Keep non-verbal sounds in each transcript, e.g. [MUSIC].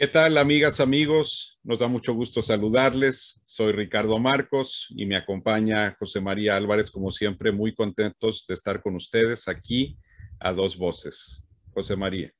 ¿Qué tal, amigas, amigos? Nos da mucho gusto saludarles. Soy Ricardo Marcos y me acompaña José María Álvarez, como siempre, muy contentos de estar con ustedes aquí a dos voces. José María.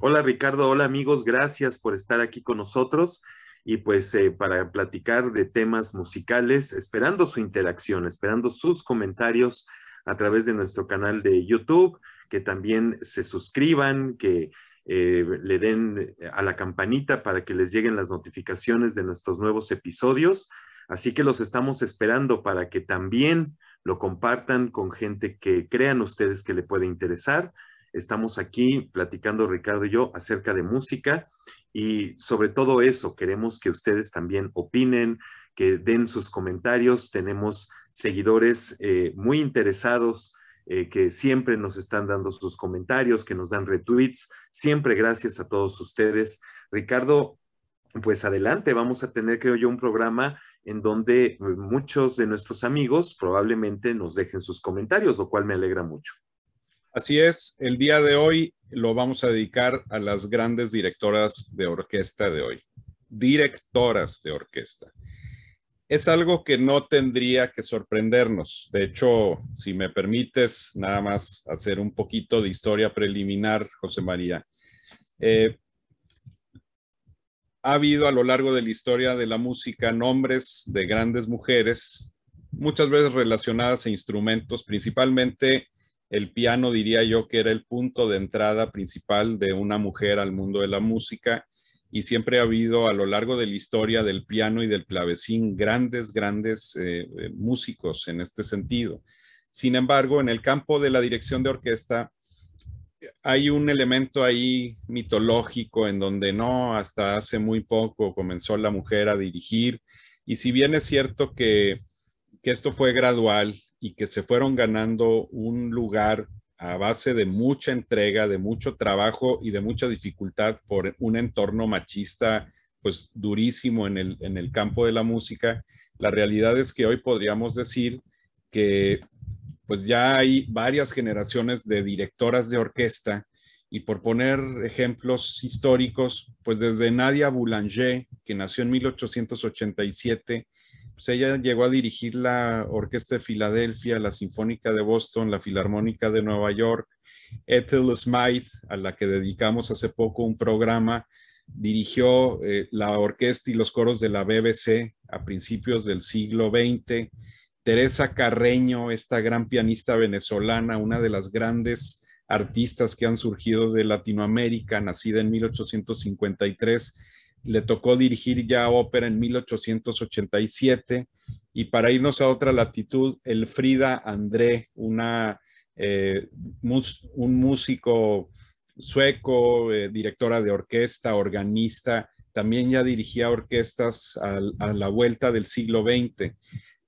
Hola, Ricardo. Hola, amigos. Gracias por estar aquí con nosotros y pues eh, para platicar de temas musicales, esperando su interacción, esperando sus comentarios a través de nuestro canal de YouTube, que también se suscriban, que eh, le den eh, a la campanita para que les lleguen las notificaciones de nuestros nuevos episodios. Así que los estamos esperando para que también lo compartan con gente que crean ustedes que le puede interesar. Estamos aquí platicando Ricardo y yo acerca de música y sobre todo eso queremos que ustedes también opinen, que den sus comentarios. Tenemos seguidores eh, muy interesados eh, que siempre nos están dando sus comentarios, que nos dan retweets. Siempre gracias a todos ustedes. Ricardo, pues adelante, vamos a tener, creo yo, un programa en donde muchos de nuestros amigos probablemente nos dejen sus comentarios, lo cual me alegra mucho. Así es, el día de hoy lo vamos a dedicar a las grandes directoras de orquesta de hoy, directoras de orquesta es algo que no tendría que sorprendernos. De hecho, si me permites nada más hacer un poquito de historia preliminar, José María. Eh, ha habido a lo largo de la historia de la música nombres de grandes mujeres, muchas veces relacionadas a instrumentos, principalmente el piano, diría yo, que era el punto de entrada principal de una mujer al mundo de la música y siempre ha habido a lo largo de la historia del piano y del clavecín grandes, grandes eh, eh, músicos en este sentido. Sin embargo, en el campo de la dirección de orquesta hay un elemento ahí mitológico en donde no, hasta hace muy poco comenzó la mujer a dirigir y si bien es cierto que, que esto fue gradual y que se fueron ganando un lugar a base de mucha entrega, de mucho trabajo y de mucha dificultad por un entorno machista, pues durísimo en el, campo de la música. La realidad es que hoy podríamos decir que pues ya hay varias generaciones de directoras de orquesta y por poner ejemplos históricos, pues desde Nadia Boulanger, que nació en 1887 pues, ella llegó a dirigir la Orquesta de Filadelfia, la Sinfónica de Boston, la Filarmónica de Nueva York. Ethel Smythe, a la que dedicamos hace poco un programa, dirigió eh, la orquesta y los coros de la BBC a principios del siglo XX. Teresa Carreño, esta gran pianista venezolana, una de las grandes artistas que han surgido de Latinoamérica, nacida en 1853 le tocó dirigir ya ópera en 1887 y para irnos a otra latitud, el Frida André, una, eh, un músico sueco, eh, directora de orquesta, organista, también ya dirigía orquestas a, la vuelta del siglo XX.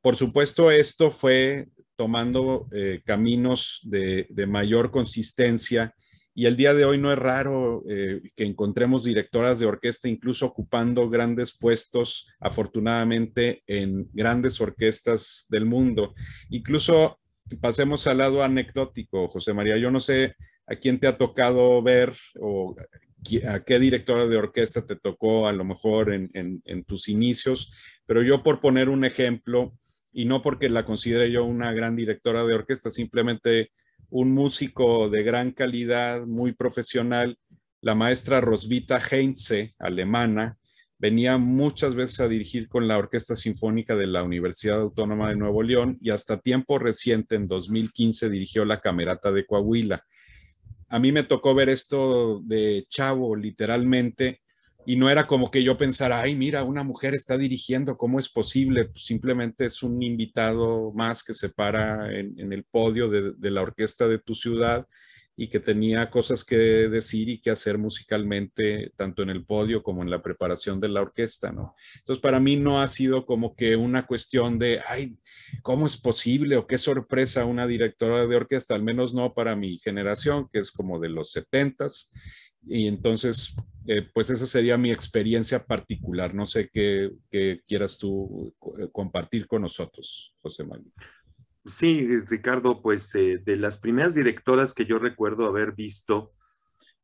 Por supuesto, esto fue tomando eh, caminos de, de mayor consistencia y el día de hoy no es raro eh, que encontremos directoras de orquesta incluso ocupando grandes puestos, afortunadamente, en grandes orquestas del mundo. Incluso pasemos al lado anecdótico, José María. Yo no sé a quién te ha tocado ver o a qué directora de orquesta te tocó a lo mejor en tus inicios, pero yo por poner un ejemplo, y no porque la considere yo una gran directora de orquesta, simplemente un músico de gran calidad, muy profesional. La maestra Rosvita Heinze, alemana, venía muchas veces a dirigir con la Orquesta Sinfónica de la Universidad Autónoma de Nuevo León y hasta tiempo reciente, en 2015, dirigió la Camerata de Coahuila. A mí me tocó ver esto de chavo, literalmente, y no era como que yo pensara, ay, mira, una mujer está dirigiendo, ¿cómo es posible? Pues, simplemente es un invitado más que se para en, el podio de, la orquesta de tu ciudad y que tenía cosas que decir y que hacer musicalmente, tanto en el podio como en la preparación de la orquesta, ¿no? Entonces, para mí no ha sido como que una cuestión de, ay, ¿cómo es posible? O qué sorpresa una directora de orquesta, al menos no para mi generación, que es como de los setentas. s y entonces, eh, pues esa sería mi experiencia particular. No sé qué, quieras tú eh, compartir con nosotros, José Manuel. Sí, Ricardo, pues eh, de las primeras directoras que yo recuerdo haber visto,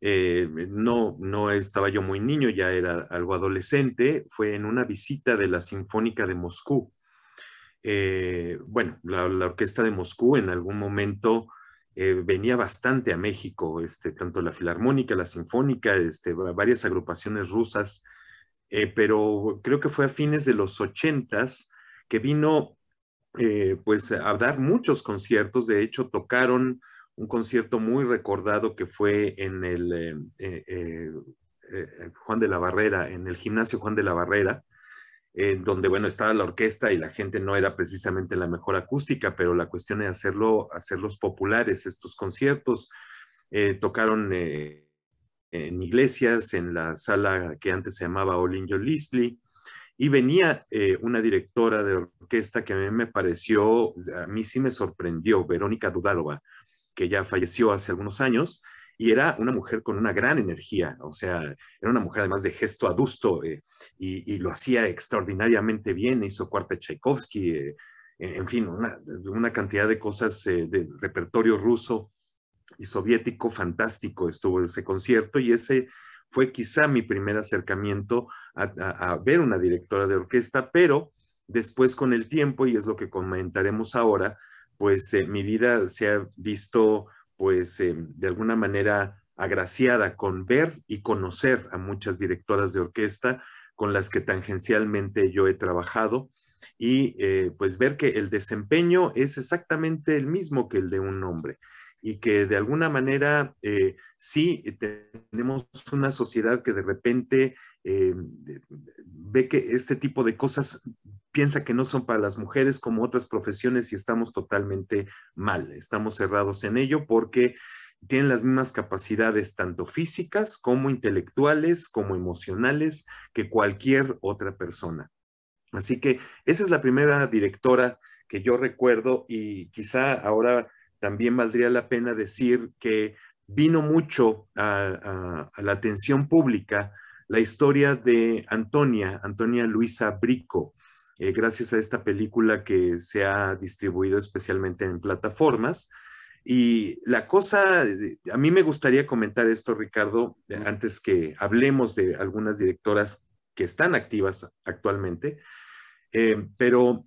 no, no estaba yo muy niño, ya era algo adolescente, fue en una visita de la Sinfónica de Moscú. bueno, la, Orquesta de Moscú en algún momento eh, venía bastante a México, este, tanto la Filarmónica, la Sinfónica, este, varias agrupaciones rusas, eh, pero creo que fue a fines de los ochentas que vino eh, pues a dar muchos conciertos, de hecho tocaron un concierto muy recordado que fue en el Juan de la Barrera, en el gimnasio Juan de la Barrera, donde, bueno, estaba la orquesta y la gente no era precisamente la mejor acústica, pero la cuestión es hacerlo, hacerlos populares, estos conciertos. Eh, tocaron eh, en iglesias, en la sala que antes se llamaba Olinjo Lisley y venía eh, una directora de orquesta que a mí me pareció, a mí sí me sorprendió, Verónica Dudálova, que ya falleció hace algunos años, y era una mujer con una gran energía, o sea, era una mujer además de gesto adusto eh, y, lo hacía extraordinariamente bien, hizo cuarta Tchaikovsky, eh, en fin, una, una, cantidad de cosas del eh, de repertorio ruso y soviético fantástico estuvo ese concierto y ese fue quizá mi primer acercamiento a ver una directora de orquesta, pero después con el tiempo, y es lo que comentaremos ahora, pues mi vida se ha visto pues em, de alguna manera agraciada con ver y conocer a muchas directoras de orquesta con las que tangencialmente yo he trabajado y eh, pues ver que el desempeño es exactamente el mismo que el de un hombre y que de alguna manera eh, sí tenemos una sociedad que de repente em, ve que este tipo de cosas piensa que no son para las mujeres como otras profesiones y estamos totalmente mal, estamos cerrados en ello porque tienen las mismas capacidades tanto físicas como intelectuales, como emocionales que cualquier otra persona. Así que esa es la primera directora que yo recuerdo y quizá ahora también valdría la pena decir que vino mucho a, la atención pública la historia de Antonia, Antonia Luisa Brico, eh, gracias a esta película que se ha distribuido especialmente en plataformas. Y la cosa, eh, a mí me gustaría comentar esto, Ricardo, eh, antes que hablemos de algunas directoras que están activas actualmente, pero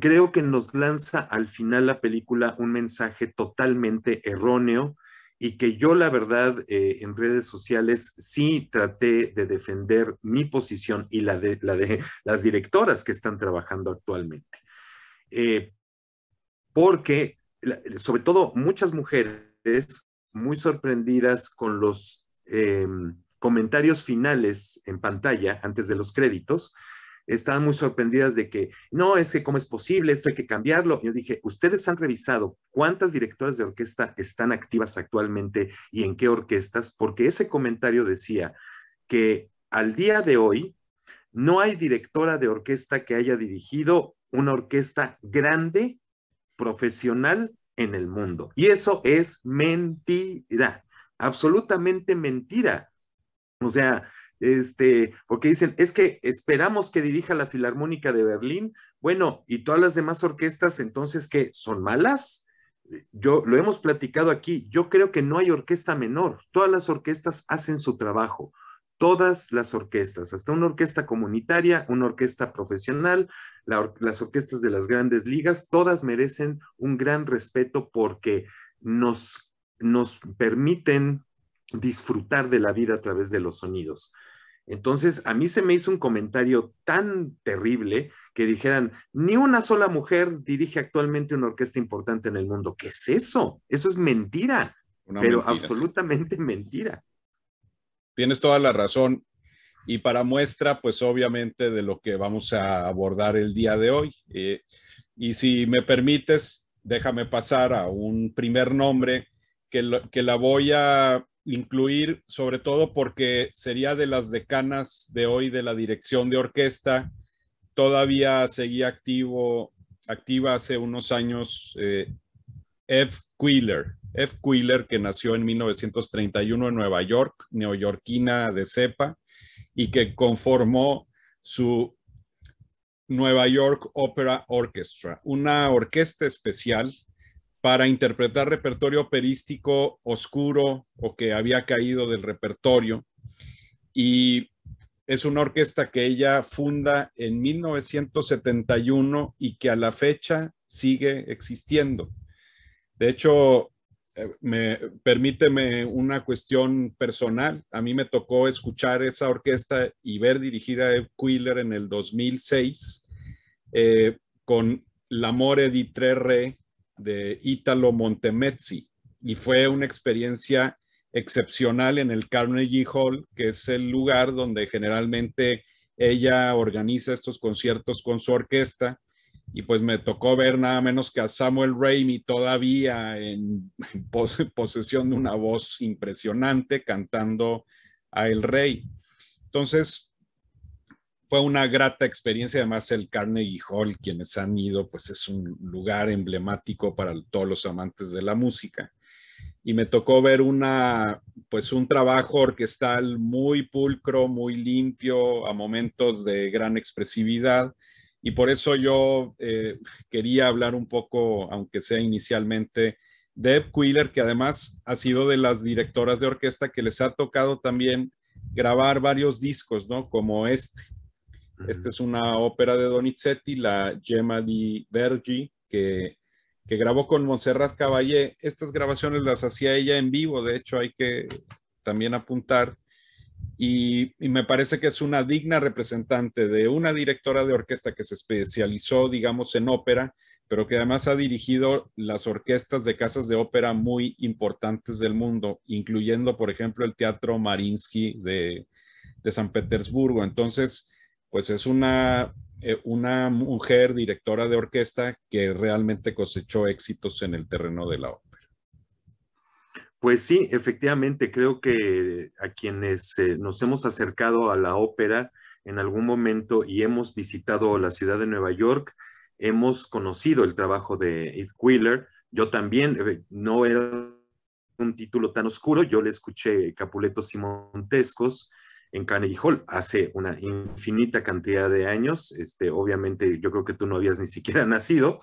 creo que nos lanza al final la película un mensaje totalmente erróneo y que yo la verdad eh, en redes sociales sí traté de defender mi posición y la de, [LAUGHS] las directoras que están trabajando actualmente. Eh, porque, sobre todo, muchas mujeres muy sorprendidas con los em, comentarios finales en pantalla antes de los créditos, estaban muy sorprendidas de que, no, es que cómo es posible, esto hay que cambiarlo. Yo dije, ¿ustedes han revisado cuántas directoras de orquesta están activas actualmente y en qué orquestas? Porque ese comentario decía que al día de hoy no hay directora de orquesta que haya dirigido una orquesta grande, profesional en el mundo. Y eso es mentira, absolutamente mentira. O sea, este, porque dicen, es que esperamos que dirija la Filarmónica de Berlín, bueno, y todas las demás orquestas, entonces, ¿qué? ¿Son malas? Eh, yo lo hemos platicado aquí, yo creo que no hay orquesta menor, todas las orquestas hacen su trabajo, todas las orquestas, hasta una orquesta comunitaria, una orquesta profesional, las orquestas de las grandes ligas, todas merecen un gran respeto porque nos, nos permiten disfrutar de la vida a través de los sonidos. Entonces, a mí se me hizo un comentario tan terrible que dijeran, ni una sola mujer dirige actualmente una orquesta importante en el mundo. ¿Qué es eso? Eso es mentira, pero absolutamente mentira. Tienes toda la razón. Y para muestra, pues obviamente de lo que vamos a abordar el día de hoy. Eh, y si me permites, déjame pasar a un primer nombre que, que la voy a incluir, sobre todo porque sería de las decanas de hoy de la dirección de orquesta. Todavía seguía activo, activa hace unos años eh, F. Quiller. F. Quiller, que nació en 1931 en Nueva York, neoyorquina de cepa, y que conformó su Nueva York Opera Orchestra, una orquesta especial para interpretar repertorio operístico oscuro o que había caído del repertorio. Y es una orquesta que ella funda en 1971 y que a la fecha sigue existiendo. De hecho, eh, permíteme una cuestión personal. A mí me tocó escuchar esa orquesta y ver dirigida a Ed Quiller en el 2006 eh, con L'Amore di Tre Re de Ítalo Montemezzi y fue una experiencia excepcional en el Carnegie Hall, que es el lugar donde generalmente ella organiza estos conciertos con su orquesta. Y pues me tocó ver nada menos que a Samuel Raimi todavía en [LAUGHS] posesión de una voz impresionante cantando a El Rey. Entonces, fue una grata experiencia. Además, el Carnegie Hall, quienes han ido, pues es un lugar emblemático para todos los amantes de la música. Y me tocó ver una, pues un trabajo orquestal muy pulcro, muy limpio, a momentos de gran expresividad. Y por eso yo eh, quería hablar un poco, aunque sea inicialmente, Deb Quiller, que además ha sido de las directoras de orquesta que les ha tocado también grabar varios discos, ¿no? Como este. Esta es una ópera de Donizetti, la Gemma di Vergi, que, grabó con Montserrat Caballé. Estas grabaciones las hacía ella en vivo, de hecho hay que también apuntar. Y, me parece que es una digna representante de una directora de orquesta que se especializó, digamos, en ópera, pero que además ha dirigido las orquestas de casas de ópera muy importantes del mundo, incluyendo, por ejemplo, el Teatro Marinsky de, de San Petersburgo. Entonces, pues es eh, una, mujer directora de orquesta que realmente cosechó éxitos en el terreno de la ópera. Pues sí, efectivamente, creo que a quienes eh, nos hemos acercado a la ópera en algún momento y hemos visitado la ciudad de Nueva York, hemos conocido el trabajo de Eve Wheeler. Yo también, eh, no era un título tan oscuro, yo le escuché Capuletos y Montescos, en Carnegie Hall hace una infinita cantidad de años. Este, obviamente, yo creo que tú no habías ni siquiera [LAUGHS] nacido,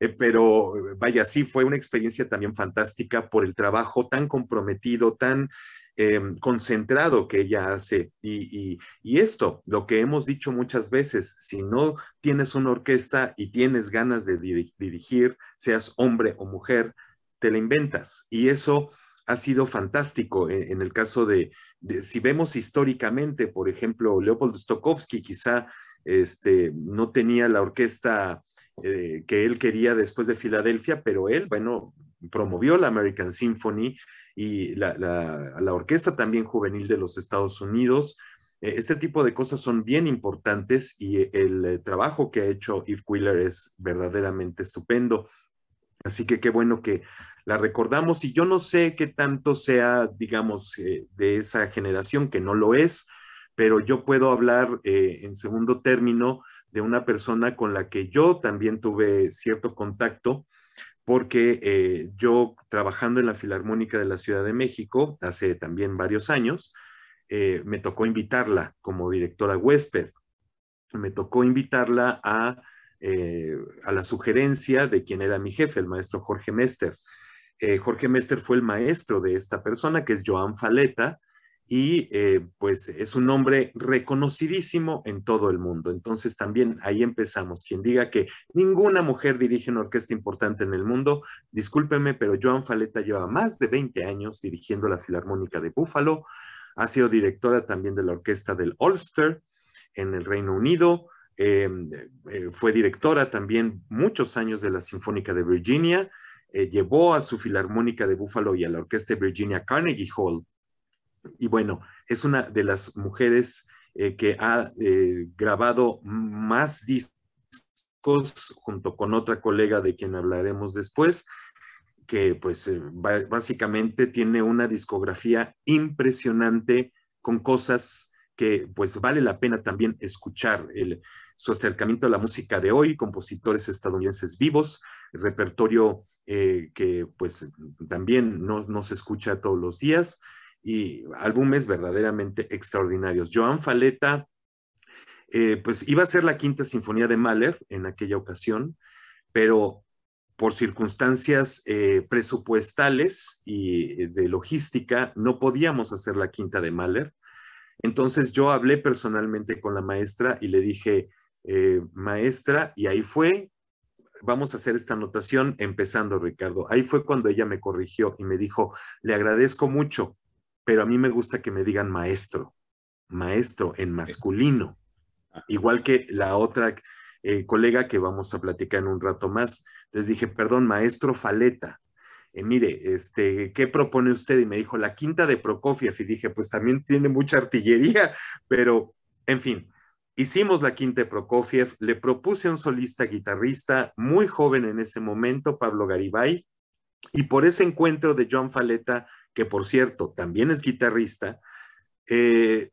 eh, pero eh, vaya, sí, fue una experiencia también fantástica por el trabajo tan comprometido, tan em, concentrado que ella hace. Y, y, esto, lo que hemos dicho muchas veces, si no tienes una orquesta y tienes ganas de dirigir, seas hombre o mujer, te la inventas. Y eso ha sido fantástico eh, en el caso de, si vemos históricamente, por ejemplo, Leopold Stokowski quizá este, no tenía la orquesta eh, que él quería después de Filadelfia, pero él, bueno, promovió la American Symphony y la, orquesta también juvenil de los Estados Unidos. E, este tipo de cosas son bien importantes y eh, el eh, trabajo que ha hecho Yves Wheeler es verdaderamente estupendo. Así que qué bueno que la recordamos y yo no sé qué tanto sea, digamos, eh, de esa generación que no lo es, pero yo puedo hablar eh, en segundo término de una persona con la que yo también tuve cierto contacto, porque eh, yo trabajando en la Filarmónica de la Ciudad de México hace también varios años, me tocó invitarla como directora huésped, me tocó invitarla a a la sugerencia de quien era mi jefe, el maestro Jorge Mester, eh, Jorge Mester fue el maestro de esta persona, que es Joan Faleta, y eh, pues es un nombre reconocidísimo en todo el mundo. Entonces también ahí empezamos. Quien diga que ninguna mujer dirige una orquesta importante en el mundo, discúlpeme, pero Joan Faleta lleva más de 20 años dirigiendo la Filarmónica de Búfalo, ha sido directora también de la Orquesta del Ulster en el Reino Unido, eh, fue directora también muchos años de la Sinfónica de Virginia, eh, llevó a su filarmónica de Buffalo y a la orquesta Virginia Carnegie Hall. Y bueno, es una de las mujeres eh, que ha eh, grabado más discos junto con otra colega de quien hablaremos después, que pues básicamente tiene una discografía impresionante con cosas que pues vale la pena también escuchar. El, su acercamiento a la música de hoy, compositores estadounidenses vivos, repertorio eh, que pues también no, se escucha todos los días y álbumes verdaderamente extraordinarios. Joan Faleta, eh, pues iba a ser la quinta sinfonía de Mahler en aquella ocasión, pero por circunstancias eh, presupuestales y de logística, no podíamos hacer la quinta de Mahler. Entonces yo hablé personalmente con la maestra y le dije, eh, maestra, y ahí fue, vamos a hacer esta anotación empezando, Ricardo, ahí fue cuando ella me corrigió y me dijo, le agradezco mucho, pero a mí me gusta que me digan maestro, maestro en masculino, ah. igual que la otra eh, colega que vamos a platicar en un rato más. Les dije, perdón, maestro Faleta, eh, mire, este, ¿qué propone usted? Y me dijo, la quinta de Prokofiev. Y dije, pues también tiene mucha artillería, pero, en fin, Hicimos la quinta de Prokofiev, le propuse a un solista guitarrista muy joven en ese momento, Pablo Garibay, y por ese encuentro de John Faleta, que por cierto también es guitarrista, eh,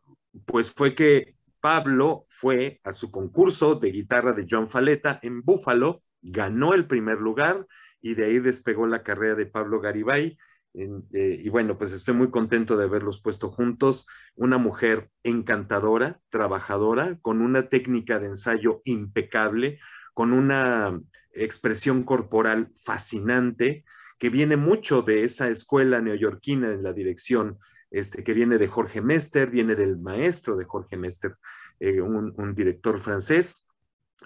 pues fue que Pablo fue a su concurso de guitarra de John Faleta en Búfalo, ganó el primer lugar y de ahí despegó la carrera de Pablo Garibay eh, y bueno, pues estoy muy contento de haberlos puesto juntos. Una mujer encantadora, trabajadora, con una técnica de ensayo impecable, con una expresión corporal fascinante, que viene mucho de esa escuela neoyorquina en la dirección, este, que viene de Jorge Mester, viene del maestro de Jorge Mester, eh, un, director francés.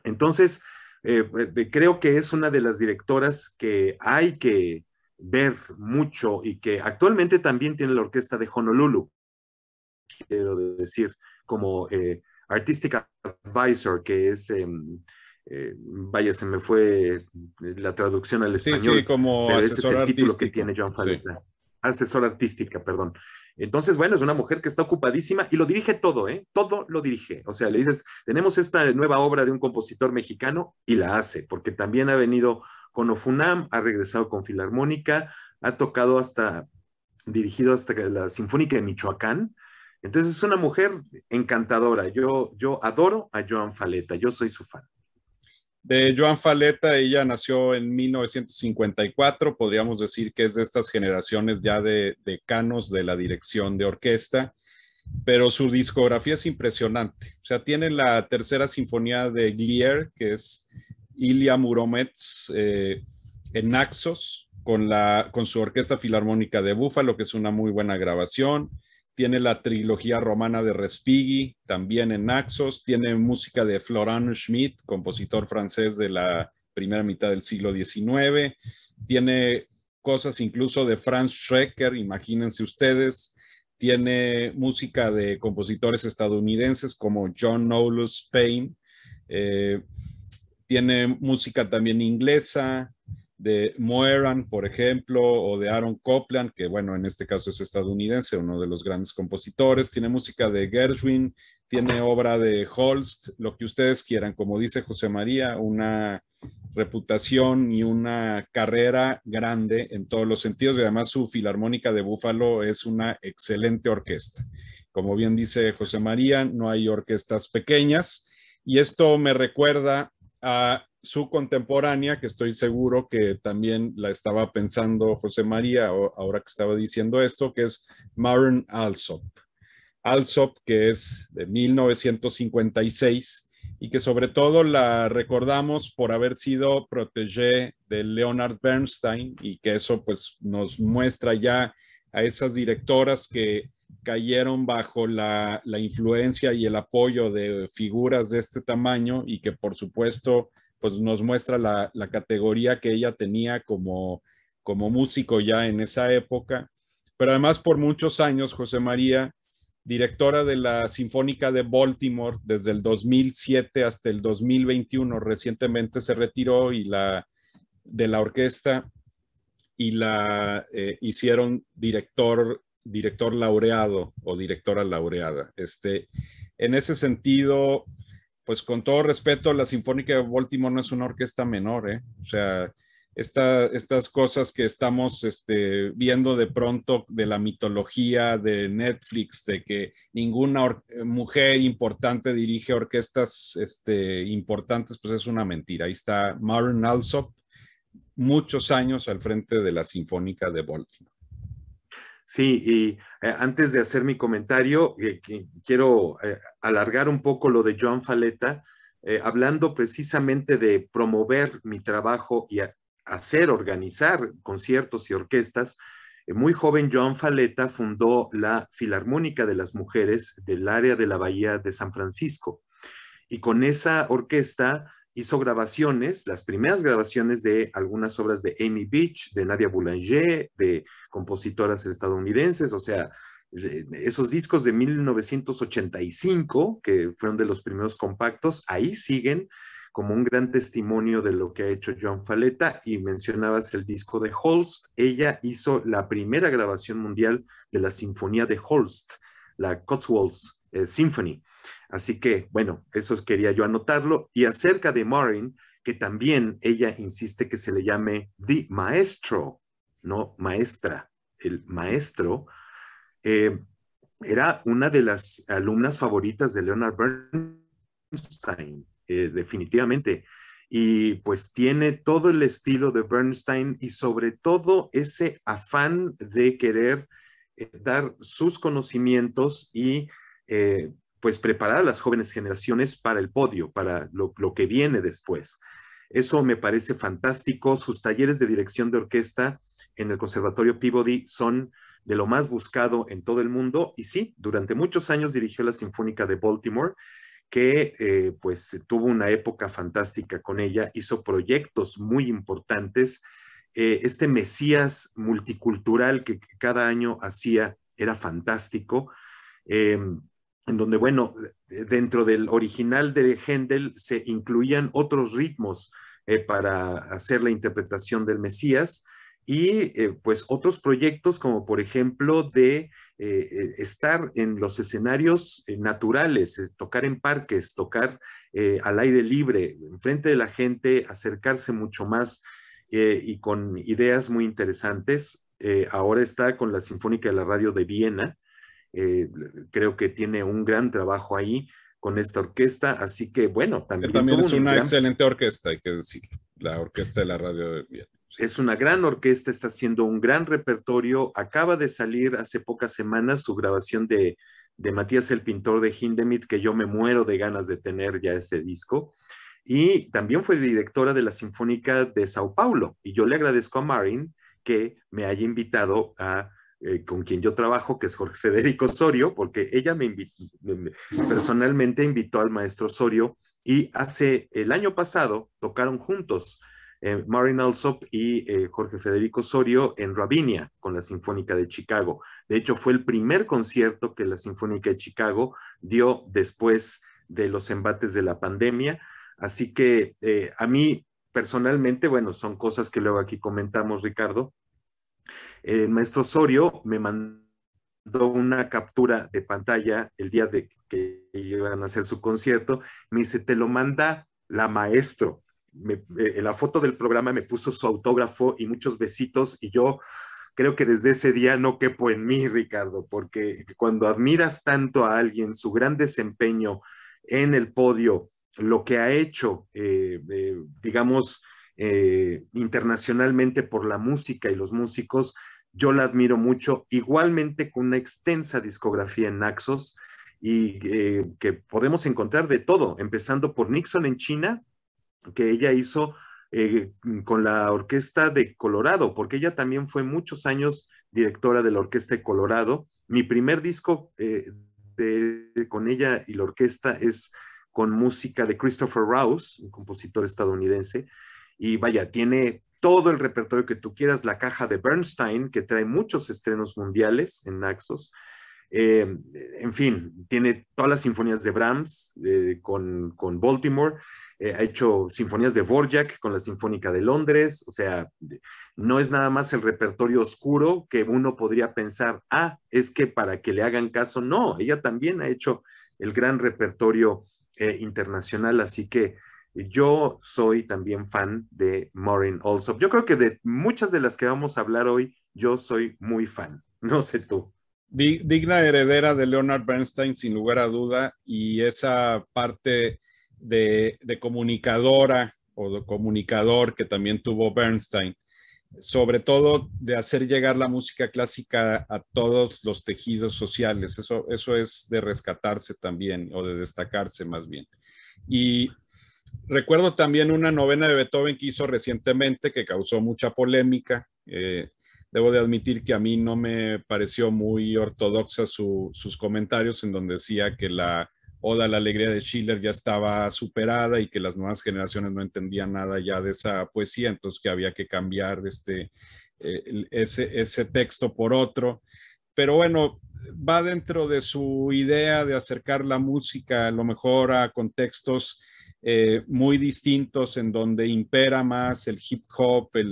Entonces, eh, creo que es una de las directoras que hay que ver mucho y que actualmente también tiene la orquesta de Honolulu, quiero decir, como eh, Artistic Advisor, que es, em, eh, vaya, se me fue eh, la traducción al español. Sí, sí, como asesor es el artístico. que tiene John Asesor artística, perdón. Entonces, bueno, es una mujer que está ocupadísima y lo dirige todo, ¿eh? Todo lo dirige. O sea, le dices, tenemos esta nueva obra de un compositor mexicano y la hace, porque también ha venido con Ofunam, ha regresado con Filarmónica, ha tocado hasta, dirigido hasta la Sinfónica de Michoacán. Entonces es una mujer encantadora. Yo, yo adoro a Joan Faleta, yo soy su fan. De Joan Faleta, ella nació en 1954, podríamos decir que es de estas generaciones ya de decanos de la dirección de orquesta pero su discografía es impresionante. O sea, tiene la tercera sinfonía de Glier, que es Ilya Muromets eh, en Naxos con, la, con su Orquesta Filarmónica de Búfalo, que es una muy buena grabación. Tiene la trilogía romana de Respighi, también en Naxos. Tiene música de Florent Schmidt compositor francés de la primera mitad del siglo XIX. Tiene cosas incluso de Franz Schrecker, imagínense ustedes. Tiene música de compositores estadounidenses como John Knowles Payne. Eh, tiene música también inglesa, de Moeran, por ejemplo, o de Aaron Copland, que bueno, en este caso es estadounidense, uno de los grandes compositores, tiene música de Gershwin, tiene obra de Holst, lo que ustedes quieran, como dice José María, una reputación y una carrera grande en todos los sentidos, y además su Filarmónica de Búfalo es una excelente orquesta. Como bien dice José María, no hay orquestas pequeñas, y esto me recuerda a su contemporánea, que estoy seguro que también la estaba pensando José María ahora que estaba diciendo esto, que es Maren Alsop. Alsop, que es de 1956 y que sobre todo la recordamos por haber sido protégé de Leonard Bernstein y que eso pues nos muestra ya a esas directoras que cayeron bajo la, influencia y el apoyo de figuras de este tamaño y que por supuesto pues nos muestra la, categoría que ella tenía como, como músico ya en esa época. Pero además por muchos años, José María, directora de la Sinfónica de Baltimore desde el 2007 hasta el 2021, recientemente se retiró y la, de la orquesta y la eh, hicieron director director laureado o directora laureada. Este, en ese sentido, pues con todo respeto, la Sinfónica de Baltimore no es una orquesta menor, ¿eh? O sea, estas cosas que estamos este, viendo de pronto de la mitología de Netflix, de que ninguna eh, mujer importante dirige orquestas este, importantes, pues es una mentira. Ahí está Maren Alsop, muchos años al frente de la Sinfónica de Baltimore. Sí, y eh, antes de hacer mi comentario, eh, quiero eh, alargar un poco lo de Joan Faleta, hablando precisamente de promover mi trabajo y hacer, organizar conciertos y orquestas. muy joven, Joan Faleta fundó la Filarmónica de las Mujeres del área de la Bahía de San Francisco. Y con esa orquesta hizo grabaciones, las primeras grabaciones de algunas obras de Amy Beach, de Nadia Boulanger, de compositoras estadounidenses, o sea, esos discos de 1985, que fueron de los primeros compactos, ahí siguen como un gran testimonio de lo que ha hecho Joan Faleta y mencionabas el disco de Holst. Ella hizo la primera grabación mundial de la Sinfonía de Holst, la Cotswolds eh, Symphony. Así que, bueno, eso quería yo anotarlo. Y acerca de Maureen, que también ella insiste que se le llame The Maestro, no maestra, el maestro, eh, era una de las alumnas favoritas de Leonard Bernstein, eh, definitivamente. Y pues tiene todo el estilo de Bernstein y sobre todo ese afán de querer eh, dar sus conocimientos y pues preparar a las jóvenes generaciones para el podio, para lo, que viene después. Eso me parece fantástico. Sus talleres de dirección de orquesta en el Conservatorio Peabody son de lo más buscado en todo el mundo. Y sí, durante muchos años dirigió la Sinfónica de Baltimore, que eh, pues tuvo una época fantástica con ella, hizo proyectos muy importantes. Eh, este Mesías multicultural que cada año hacía era fantástico. Em, en donde, bueno, dentro del original de Händel se incluían otros ritmos eh, para hacer la interpretación del Mesías y eh, pues otros proyectos como por ejemplo de eh, estar en los escenarios naturales, tocar en parques, tocar al aire libre, enfrente de la gente, acercarse mucho más y con ideas muy interesantes. ahora está con la Sinfónica de la Radio de Viena, eh, creo que tiene un gran trabajo ahí con esta orquesta, así que bueno, también, es una excelente orquesta, hay que decir, la orquesta de la radio de Viena. Es una gran orquesta, está haciendo un gran repertorio, acaba de salir hace pocas semanas su grabación de, de Matías el Pintor de Hindemith, que yo me muero de ganas de tener ya ese disco. Y también fue directora de la Sinfónica de Sao Paulo, y yo le agradezco a Marin que me haya invitado a eh, con quien yo trabajo, que es Jorge Federico Osorio, porque ella me personalmente invitó al maestro Osorio y hace el año pasado tocaron juntos eh, Marin Alsop y eh, Jorge Federico Osorio en Ravinia con la Sinfónica de Chicago. De hecho, fue el primer concierto que la Sinfónica de Chicago dio después de los embates de la pandemia. Así que a mí personalmente, bueno, son cosas que luego aquí comentamos, Ricardo, el maestro Osorio me mandó una captura de pantalla el día de que iban a hacer su concierto. Me dice, te lo manda la maestro. Eh, en la foto del programa me puso su autógrafo y muchos besitos y yo creo que desde ese día no quepo en mí, Ricardo, porque cuando admiras tanto a alguien, su gran desempeño en el podio, lo que ha hecho, eh, eh, digamos, eh, internacionalmente por la música y los músicos. Yo la admiro mucho, igualmente con una extensa discografía en Naxos y eh, que podemos encontrar de todo, empezando por Nixon en China, que ella hizo eh, con la Orquesta de Colorado, porque ella también fue muchos años directora de la Orquesta de Colorado. Mi primer disco con ella y la orquesta es con música de Christopher Rouse, un compositor estadounidense, y vaya, tiene todo el repertorio que tú quieras, la caja de Bernstein, que trae muchos estrenos mundiales en Naxos. Eh, en fin, tiene todas las sinfonías de Brahms eh, con, con, Baltimore, eh, ha hecho sinfonías de Borjak con la Sinfónica de Londres, o sea, no es nada más el repertorio oscuro que uno podría pensar, ah, es que para que le hagan caso, no, ella también ha hecho el gran repertorio internacional, así que yo soy también fan de Maureen Olsop. Yo creo que de muchas de las que vamos a hablar hoy, yo soy muy fan. [LAUGHS] No sé tú. Digna heredera de Leonard Bernstein, sin lugar a duda, y esa parte de, comunicadora o de comunicador que también tuvo Bernstein, sobre todo de hacer llegar la música clásica a todos los tejidos sociales. Eso, eso es de rescatarse también o de destacarse más bien. Y recuerdo también una novena de Beethoven que hizo recientemente que causó mucha polémica. Eh, debo de admitir que a mí no me pareció muy ortodoxa sus comentarios en donde decía que la Oda a la Alegría de Schiller ya estaba superada y que las nuevas generaciones no entendían nada ya de esa poesía, entonces que había que cambiar este, eh, ese, ese texto por otro. Pero bueno, va dentro de su idea de acercar la música a lo mejor a contextos eh, muy distintos en donde impera más el hip hop, el,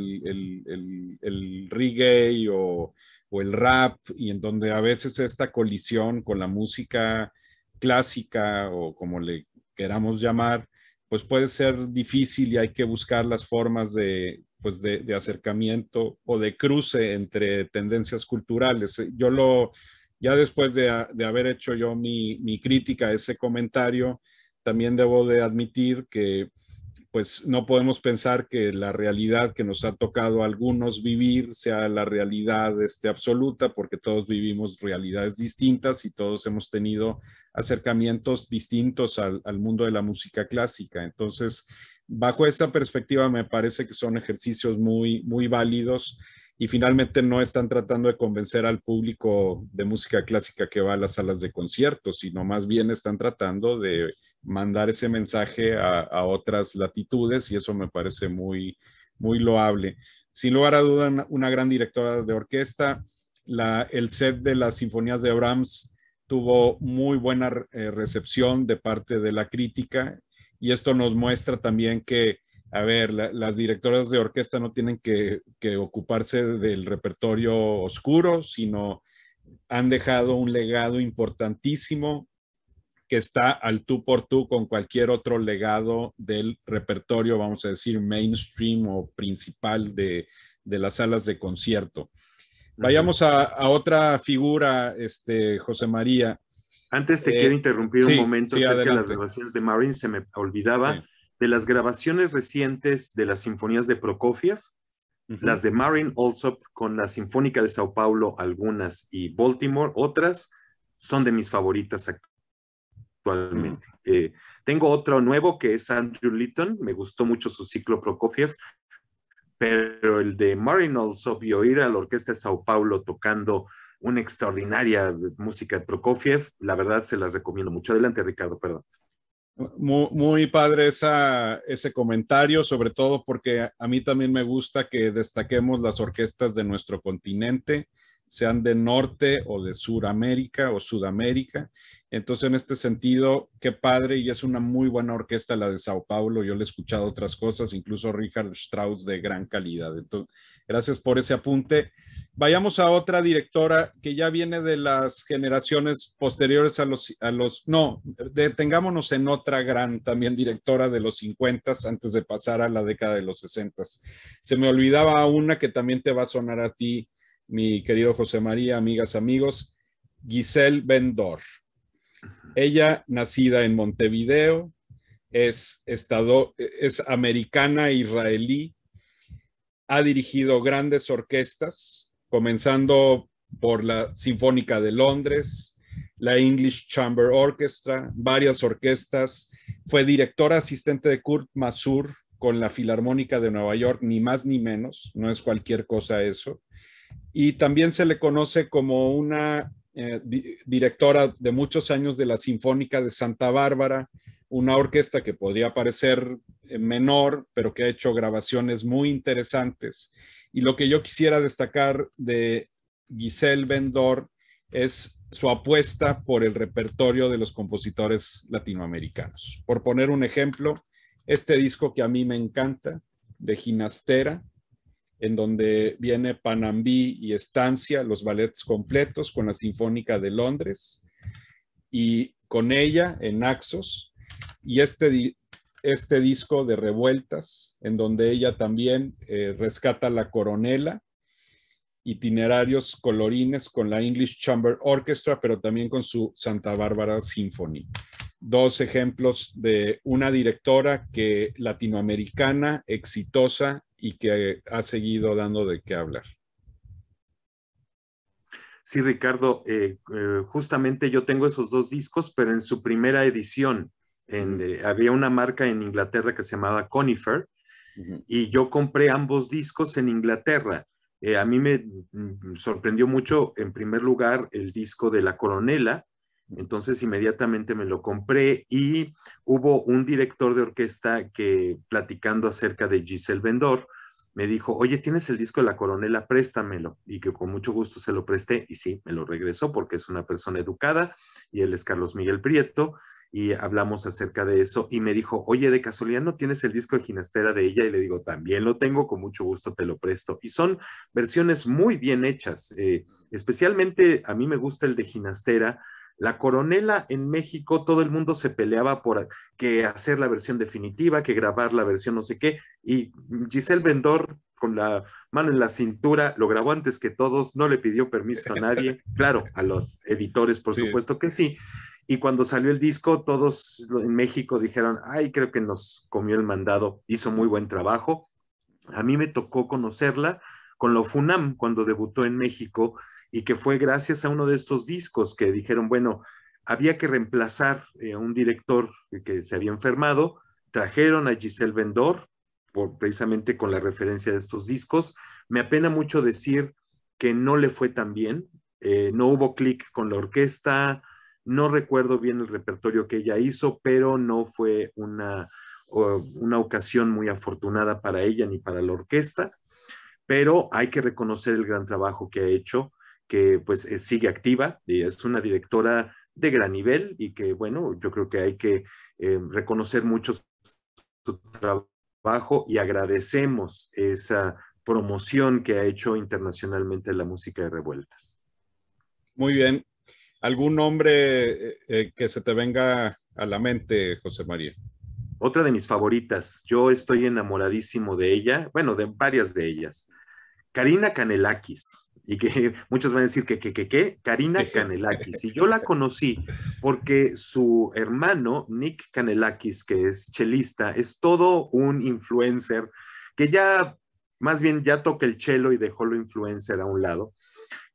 reggae o, el rap, y en donde a veces esta colisión con la música clásica o como le queramos llamar, pues puede ser difícil y hay que buscar las formas de, pues acercamiento o de cruce entre tendencias culturales. Yo lo, ya después de, haber hecho yo mi, mi crítica a ese comentario, también debo de admitir que pues no podemos pensar que la realidad que nos ha tocado a algunos vivir sea la realidad este, absoluta, porque todos vivimos realidades distintas y todos hemos tenido acercamientos distintos al, mundo de la música clásica. Entonces, bajo esa perspectiva, me parece que son ejercicios muy, muy válidos y finalmente no están tratando de convencer al público de música clásica que va a las salas de conciertos, sino más bien están tratando de mandar ese mensaje a, otras latitudes y eso me parece muy, muy loable. Sin lugar a duda, una, gran directora de orquesta. La, el set de las sinfonías de Brahms tuvo muy buena eh, recepción de parte de la crítica y esto nos muestra también que, a ver, las directoras de orquesta no tienen que, que ocuparse del repertorio oscuro, sino han dejado un legado importantísimo que está al tú por tú con cualquier otro legado del repertorio, vamos a decir, mainstream o principal de, las salas de concierto. Vayamos a, otra figura, este, José María. Antes te eh, quiero interrumpir un momento ya que de las grabaciones de Marin, se me olvidaba. De las grabaciones recientes de las sinfonías de Prokofiev, las de Marin Alsop con la Sinfónica de Sao Paulo, algunas, y Baltimore, otras, son de mis favoritas actualmente. Eh, tengo otro nuevo que es Andrew Litton, me gustó mucho su ciclo Prokofiev, pero el de Marinals y oír a la Orquesta de Sao Paulo tocando una extraordinaria música de Prokofiev, la verdad se las recomiendo mucho. Adelante, Ricardo, perdón. Muy, padre ese comentario, sobre todo porque a mí también me gusta que destaquemos las orquestas de nuestro continente sean de Norte o de Suramérica o Sudamérica. Entonces, en este sentido, qué padre y es una muy buena orquesta la de Sao Paulo. Yo le he escuchado otras cosas, incluso Richard Strauss de gran calidad. Entonces, gracias por ese apunte. Vayamos a otra directora que ya viene de las generaciones posteriores a los, a los no, detengámonos en otra gran también directora de los 50 antes de pasar a la década de los 60. Se me olvidaba una que también te va a sonar a ti mi querido José María, amigas, amigos, Giselle Vendor. Ella, nacida en Montevideo, es, estado, es americana israelí, ha dirigido grandes orquestas, comenzando por la Sinfónica de Londres, la English Chamber Orchestra, varias orquestas. Fue directora asistente de Kurt Masur con la Filarmónica de Nueva York, ni más ni menos, no es cualquier cosa eso y también se le conoce como una eh, directora de muchos años de la Sinfónica de Santa Bárbara, una orquesta que podría parecer eh, menor, pero que ha hecho grabaciones muy interesantes. Y lo que yo quisiera destacar de Giselle Vendor es su apuesta por el repertorio de los compositores latinoamericanos. Por poner un ejemplo, este disco que a mí me encanta, de Ginastera, en donde viene Panambí y Estancia, los ballets completos con la Sinfónica de Londres y con ella en Axos y este, este disco de Revueltas, en donde ella también eh, rescata la coronela, itinerarios colorines con la English Chamber Orchestra, pero también con su Santa Bárbara Symphony. Dos ejemplos de una directora que latinoamericana, exitosa y que ha seguido dando de qué hablar. Sí, Ricardo, eh, eh, justamente yo tengo esos dos discos, pero en su primera edición eh, había una marca en Inglaterra que se llamaba Conifer y yo compré ambos discos en Inglaterra. a mí me mm, sorprendió mucho, en primer lugar, el disco de La Coronela, entonces inmediatamente me lo compré y hubo un director de orquesta que platicando acerca de Giselle Vendor me dijo, oye, tienes el disco de la coronela, préstamelo. Y que con mucho gusto se lo presté y sí, me lo regresó porque es una persona educada y él es Carlos Miguel Prieto y hablamos acerca de eso y me dijo, oye, de casualidad no tienes el disco de Ginastera de ella y le digo, también lo tengo, con mucho gusto te lo presto. Y son versiones muy bien hechas, eh, especialmente a mí me gusta el de Ginastera la coronela en México, todo el mundo se peleaba por que hacer la versión definitiva, que grabar la versión no sé qué, y Giselle Vendor con la mano en la cintura, lo grabó antes que todos, no le pidió permiso a nadie, [LAUGHS] claro, a los editores por supuesto que sí, y cuando salió el disco, todos en México dijeron, ay, creo que nos comió el mandado, hizo muy buen trabajo. A mí me tocó conocerla con la FUNAM cuando debutó en México y que fue gracias a uno de estos discos que dijeron, bueno, había que reemplazar eh, a un director que se había enfermado, trajeron a Giselle Vendor, precisamente con la referencia de estos discos. Me apena mucho decir que no le fue tan bien, eh, no hubo clic con la orquesta, no recuerdo bien el repertorio que ella hizo, pero no fue una, una ocasión muy afortunada para ella ni para la orquesta, pero hay que reconocer el gran trabajo que ha hecho que pues eh, sigue activa y es una directora de gran nivel y que bueno, yo creo que hay que eh, reconocer mucho su trabajo y agradecemos esa promoción que ha hecho internacionalmente la música de revueltas. Muy bien. ¿Algún nombre eh, que se te venga a la mente, José María? Otra de mis favoritas. Yo estoy enamoradísimo de ella, bueno, de varias de ellas. Karina Canelakis y que [LAUGHS] muchos van a decir que, que, que, que, Karina Canelakis. Y yo la conocí porque su hermano, Nick Canelakis, que es chelista, es todo un influencer que ya, más bien ya toca el chelo y dejó lo influencer a un lado,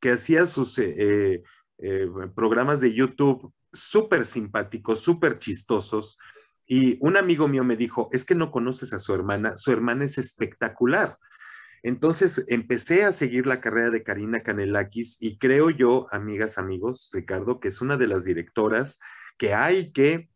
que hacía sus eh, eh, eh, programas de YouTube súper simpáticos, súper chistosos. Y un amigo mío me dijo, es que no conoces a su hermana, su hermana es espectacular entonces empecé a seguir la carrera de Karina Canelakis y creo yo, amigas, amigos, Ricardo, que es una de las directoras que hay que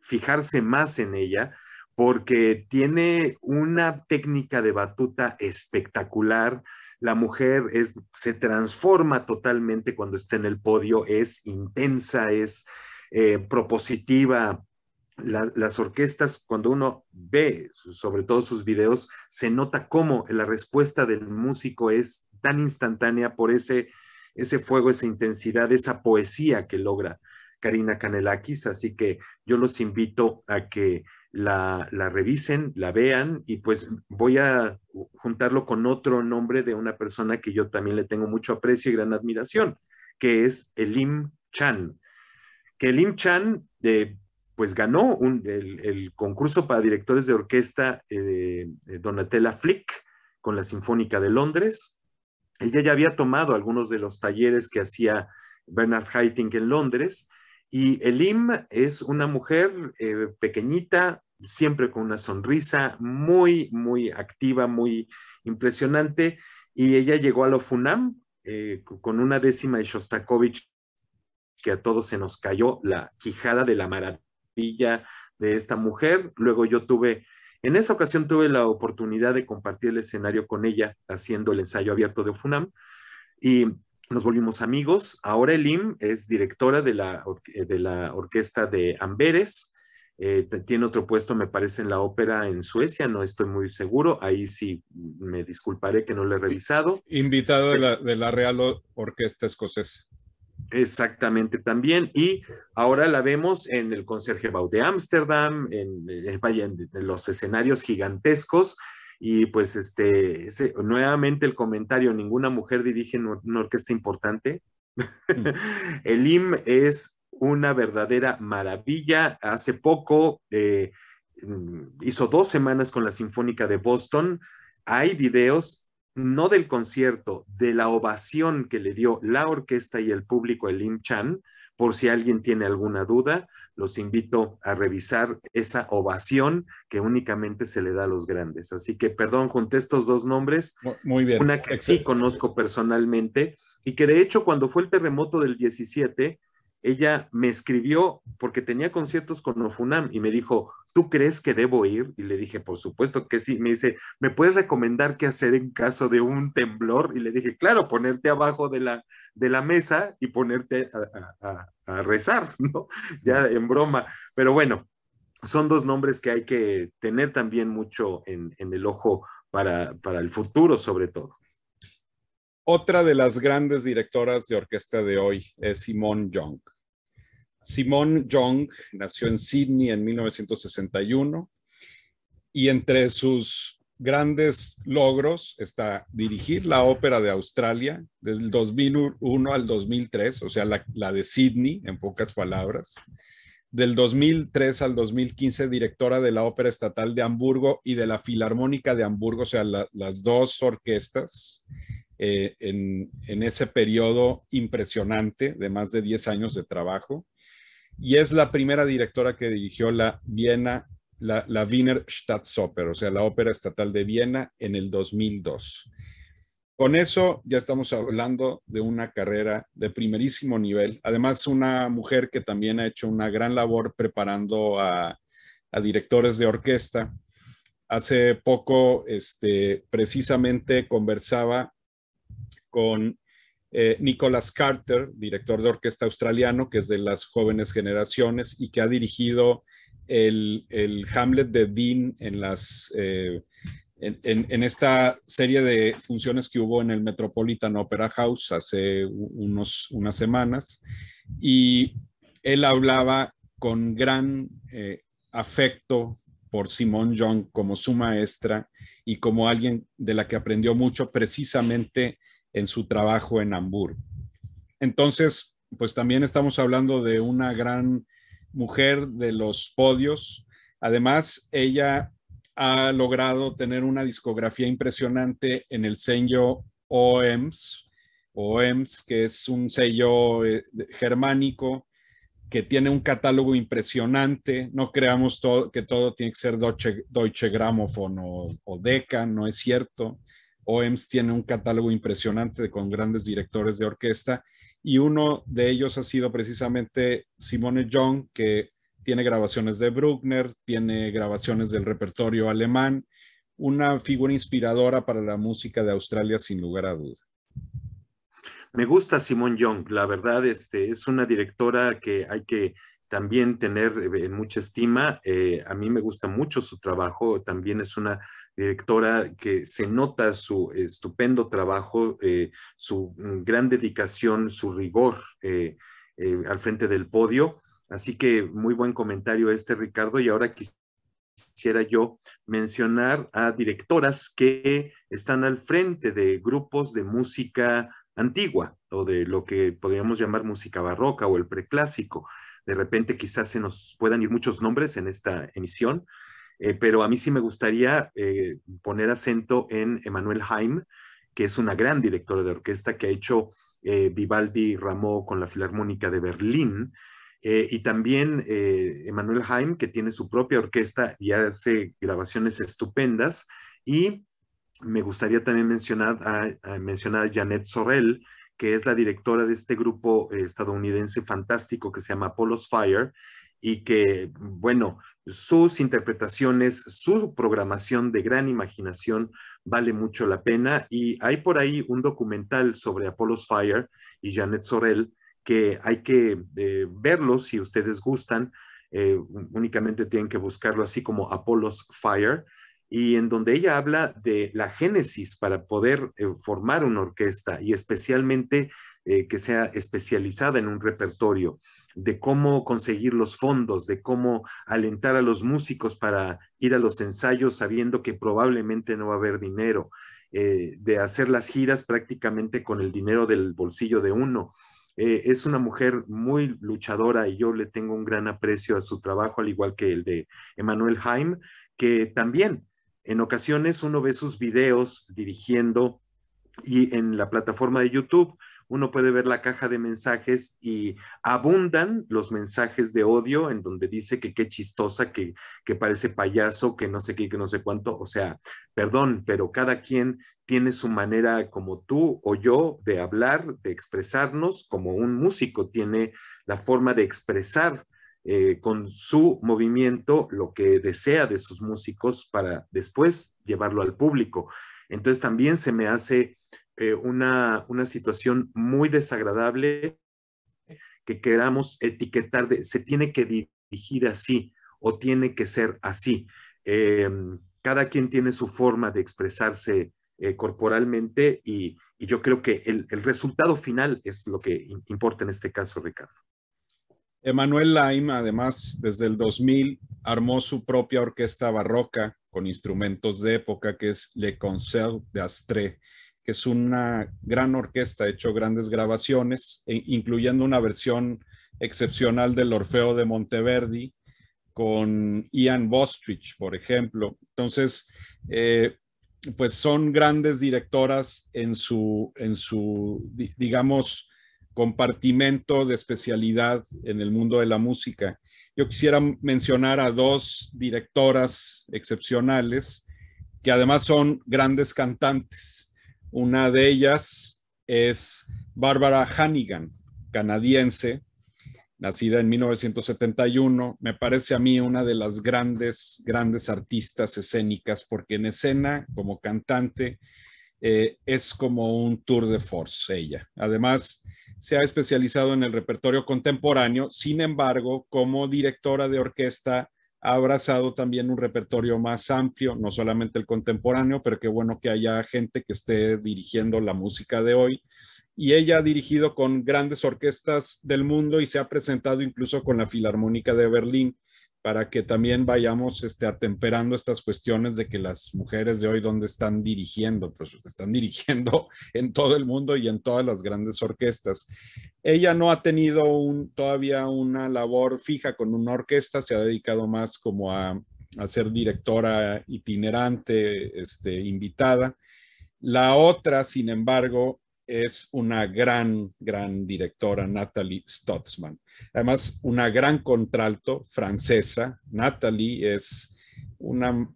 fijarse más en ella porque tiene una técnica de batuta espectacular. La mujer es, se transforma totalmente cuando está en el podio, es intensa, es eh, propositiva, las orquestas, cuando uno ve sobre todo sus videos, se nota cómo la respuesta del músico es tan instantánea por ese, ese fuego, esa intensidad, esa poesía que logra Karina Canelakis. Así que yo los invito a que la, la revisen, la vean y pues voy a juntarlo con otro nombre de una persona que yo también le tengo mucho aprecio y gran admiración, que es Elim Chan. Que Elim Chan... de eh, pues ganó el, concurso para directores de orquesta eh, eh, Donatella Flick con la Sinfónica de Londres. Ella ya había tomado algunos de los talleres que hacía Bernard Haitink en Londres. Y Elim es una mujer eh, pequeñita, siempre con una sonrisa, muy, muy activa, muy impresionante. Y ella llegó a la FUNAM con una décima de Shostakovich, que a todos se nos cayó la quijada de la maratón de esta mujer. Luego yo tuve, en esa ocasión tuve la oportunidad de compartir el escenario con ella haciendo el ensayo abierto de Funam y nos volvimos amigos. Ahora Elim es directora de la, eh, de la orquesta de Amberes. Eh, tiene otro puesto, me parece, en la ópera en Suecia, no estoy muy seguro. Ahí sí me disculparé que no lo he revisado. Invitado de la, de la Real Orquesta Escocesa. Exactamente también. Y ahora la vemos en el Conserje Bau de Ámsterdam, en, eh, los escenarios gigantescos. Y pues este, nuevamente el comentario, ninguna mujer dirige una, orquesta importante. Mm. [LAUGHS] el IM es una verdadera maravilla. Hace poco eh, mm, hizo dos semanas con la Sinfónica de Boston. Hay videos no del concierto, de la ovación que le dio la orquesta y el público el Lim Chan. Por si alguien tiene alguna duda, los invito a revisar esa ovación que únicamente se le da a los grandes. Así que, perdón, junté estos dos nombres. Muy bien. Una que sí conozco personalmente y que de hecho cuando fue el terremoto del 17, ella me escribió porque tenía conciertos con Ofunam y me dijo, ¿tú crees que debo ir? Y le dije, por supuesto que sí. Me dice, ¿me puedes recomendar qué hacer en caso de un temblor? Y le dije, claro, ponerte abajo de la, de la mesa y ponerte a, rezar, [LAUGHS] ¿no? Ya en broma. Pero bueno, son dos nombres que hay que tener también mucho en, en el ojo para, para el futuro, sobre todo. Otra de las grandes directoras de orquesta de hoy es Simone Young. Simone Young nació en Sydney en 1961 y entre sus grandes logros está dirigir la Ópera de Australia del 2001 al 2003, o sea, la, de Sydney, en pocas palabras. Del 2003 al 2015, directora de la Ópera Estatal de Hamburgo y de la Filarmónica de Hamburgo, o sea, las dos orquestas. Eh, en, ese periodo impresionante de más de 10 años de trabajo. Y es la primera directora que dirigió la Viena, la, Wiener Staatsoper, o sea, la Ópera Estatal de Viena en el 2002. Con eso ya estamos hablando de una carrera de primerísimo nivel. Además, una mujer que también ha hecho una gran labor preparando a, a directores de orquesta. Hace poco, este, precisamente conversaba con eh, Nicholas Carter, director de orquesta australiano, que es de las jóvenes generaciones y que ha dirigido el, Hamlet de Dean en las... Eh, en, esta serie de funciones que hubo en el Metropolitan Opera House hace unos, unas semanas, y él hablaba con gran eh, afecto por Simone Young como su maestra y como alguien de la que aprendió mucho precisamente en su trabajo en Hamburgo. Entonces, pues también estamos hablando de una gran mujer de los podios. Además, ella ha logrado tener una discografía impresionante en el sello OEMS, OEMS, que es un sello eh, germánico que tiene un catálogo impresionante. No creamos todo, que todo tiene que ser Deutsche, Deutsche o, o Decca, no es cierto. OEMS tiene un catálogo impresionante con grandes directores de orquesta y uno de ellos ha sido precisamente Simone Young, que tiene grabaciones de Bruckner, tiene grabaciones del repertorio alemán, una figura inspiradora para la música de Australia sin lugar a duda. Me gusta Simone Young, la verdad este, es una directora que hay que también tener eh, en mucha estima. Eh, a mí me gusta mucho su trabajo, también es una directora que se nota su estupendo trabajo, eh, su mm, gran dedicación, su rigor eh, eh, al frente del podio. Así que muy buen comentario este, Ricardo. Y ahora quisiera yo mencionar a directoras que están al frente de grupos de música antigua o de lo que podríamos llamar música barroca o el preclásico. De repente quizás se nos puedan ir muchos nombres en esta emisión, eh, pero a mí sí me gustaría eh, poner acento en Emanuel Haim, que es una gran directora de orquesta que ha hecho eh, Vivaldi Ramó con la Filarmónica de Berlín, y también Emanuel Haim, que tiene su propia orquesta y hace grabaciones estupendas. Y me gustaría también mencionar a, mencionar a Janet Sorel, que es la directora de este grupo estadounidense fantástico que se llama Polos Fire, y que, bueno, sus interpretaciones, su programación de gran imaginación vale mucho la pena y hay por ahí un documental sobre Apollo's Fire y Janet Sorel que hay que eh, verlo si ustedes gustan, eh, únicamente tienen que buscarlo así como Apollo's Fire y en donde ella habla de la génesis para poder eh, formar una orquesta y especialmente eh, que sea especializada en un repertorio, de cómo conseguir los fondos, de cómo alentar a los músicos para ir a los ensayos sabiendo que probablemente no va a haber dinero, eh, de hacer las giras prácticamente con el dinero del bolsillo de uno. Eh, es una mujer muy luchadora y yo le tengo un gran aprecio a su trabajo, al igual que el de Emanuel Haim, que también en ocasiones uno ve sus videos dirigiendo y en la plataforma de YouTube uno puede ver la caja de mensajes y abundan los mensajes de odio en donde dice que qué chistosa, que, parece payaso, que no sé qué, que no sé cuánto. O sea, perdón, pero cada quien tiene su manera como tú o yo de hablar, de expresarnos, como un músico tiene la forma de expresar eh, con su movimiento lo que desea de sus músicos para después llevarlo al público. Entonces también se me hace eh, una, situación muy desagradable que queramos etiquetar de, se tiene que dirigir así o tiene que ser así. Em, cada quien tiene su forma de expresarse eh, corporalmente y, yo creo que el, resultado final es lo que importa en este caso, Ricardo. Emanuel Laim, además, desde el 2000 armó su propia orquesta barroca con instrumentos de época, que es Le Concert d'Astrée que es una gran orquesta, ha hecho grandes grabaciones, e incluyendo una versión excepcional del Orfeo de Monteverdi con Ian Bostrich, por ejemplo. Entonces, eh, pues son grandes directoras en su, en su, digamos, compartimento de especialidad en el mundo de la música. Yo quisiera mencionar a dos directoras excepcionales que además son grandes cantantes. Una de ellas es Barbara Hannigan, canadiense, nacida en 1971, me parece a mí una de las grandes, grandes artistas escénicas, porque en escena, como cantante, eh, es como un tour de force ella. Además, se ha especializado en el repertorio contemporáneo, sin embargo, como directora de orquesta, ha abrazado también un repertorio más amplio, no solamente el contemporáneo, pero qué bueno que haya gente que esté dirigiendo la música de hoy. Y ella ha dirigido con grandes orquestas del mundo y se ha presentado incluso con la Filarmónica de Berlín para que también vayamos este, atemperando estas cuestiones de que las mujeres de hoy, ¿dónde están dirigiendo? Pues están [LAUGHS] dirigiendo en todo el mundo y en todas las grandes orquestas. Ella no ha tenido un, todavía una labor fija con una orquesta, se ha dedicado más como a, a ser directora itinerante, este, invitada. La otra, sin embargo, es una gran, gran directora, Natalie Stotzman Además, una gran contralto francesa, Natalie, es una